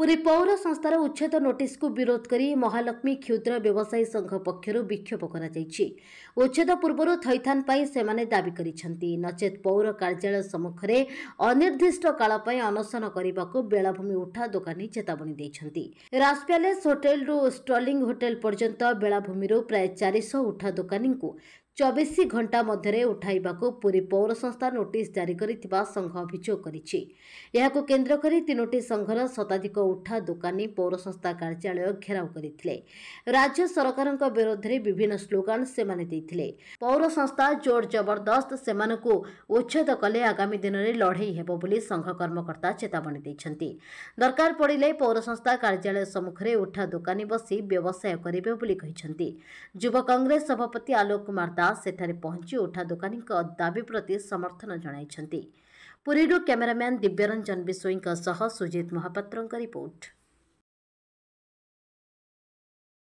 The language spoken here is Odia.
ପୁରୀ ପୌର ସଂସ୍ଥାର ଉଚ୍ଛେଦ ନୋଟିସ୍କୁ ବିରୋଧ କରି ମହାଲକ୍ଷ୍ମୀ କ୍ଷୁଦ୍ର ବ୍ୟବସାୟୀ ସଂଘ ପକ୍ଷରୁ ବିକ୍ଷୋଭ କରାଯାଇଛି ଉଚ୍ଛେଦ ପୂର୍ବରୁ ଥଇଥାନ ପାଇଁ ସେମାନେ ଦାବି କରିଛନ୍ତି ନଚେତ୍ ପୌର କାର୍ଯ୍ୟାଳୟ ସମ୍ମୁଖରେ ଅନିର୍ଦ୍ଦିଷ୍ଟ କାଳ ପାଇଁ ଅନଶନ କରିବାକୁ ବେଳାଭୂମି ଉଠା ଦୋକାନୀ ଚେତାବନୀ ଦେଇଛନ୍ତି ରାଜ ପ୍ୟାଲେସ୍ ହୋଟେଲ୍ରୁ ଷ୍ଟର୍ଲିଂ ହୋଟେଲ୍ ପର୍ଯ୍ୟନ୍ତ ବେଳାଭୂମିରୁ ପ୍ରାୟ ଚାରିଶହ ଉଠା ଦୋକାନୀଙ୍କୁ ଚବିଶ ଘଣ୍ଟା ମଧ୍ୟରେ ଉଠାଇବାକୁ ପୁରୀ ପୌର ସଂସ୍ଥା ନୋଟିସ୍ ଜାରି କରିଥିବା ସଂଘ ଅଭିଯୋଗ କରିଛି ଏହାକୁ କେନ୍ଦ୍ର କରି ତିନୋଟି ସଂଘର ଶତାଧିକ ଉଠା ଦୋକାନୀ ପୌର ସଂସ୍ଥା କାର୍ଯ୍ୟାଳୟ ଘେରାଉ କରିଥିଲେ ରାଜ୍ୟ ସରକାରଙ୍କ ବିରୋଧରେ ବିଭିନ୍ନ ସ୍ଲୋଗାନ ସେମାନେ ଦେଇଥିଲେ ପୌର ସଂସ୍ଥା ଜୋର ଜବରଦସ୍ତ ସେମାନଙ୍କୁ ଉଚ୍ଛେଦ କଲେ ଆଗାମୀ ଦିନରେ ଲଢ଼େଇ ହେବ ବୋଲି ସଂଘ କର୍ମକର୍ତ୍ତା ଚେତାବନୀ ଦେଇଛନ୍ତି ଦରକାର ପଡ଼ିଲେ ପୌର ସଂସ୍ଥା କାର୍ଯ୍ୟାଳୟ ସମ୍ମୁଖରେ ଉଠା ଦୋକାନୀ ବସି ବ୍ୟବସାୟ କରିବେ ବୋଲି କହିଛନ୍ତି ଯୁବ କଂଗ୍ରେସ ସଭାପତି ଆଲୋକ କୁମାର ଦାସ ଦାସ ସେଠାରେ ପହଞ୍ଚି ଉଠା ଦୋକାନୀଙ୍କ ଦାବି ପ୍ରତି ସମର୍ଥନ ଜଣାଇଛନ୍ତି ପୁରୀରୁ କ୍ୟାମେରାମ୍ୟାନ୍ ଦିବ୍ୟରଞ୍ଜନ ବିଶୋଇଙ୍କ ସହ ସୁଜିତ ମହାପାତ୍ରଙ୍କ ରିପୋର୍ଟ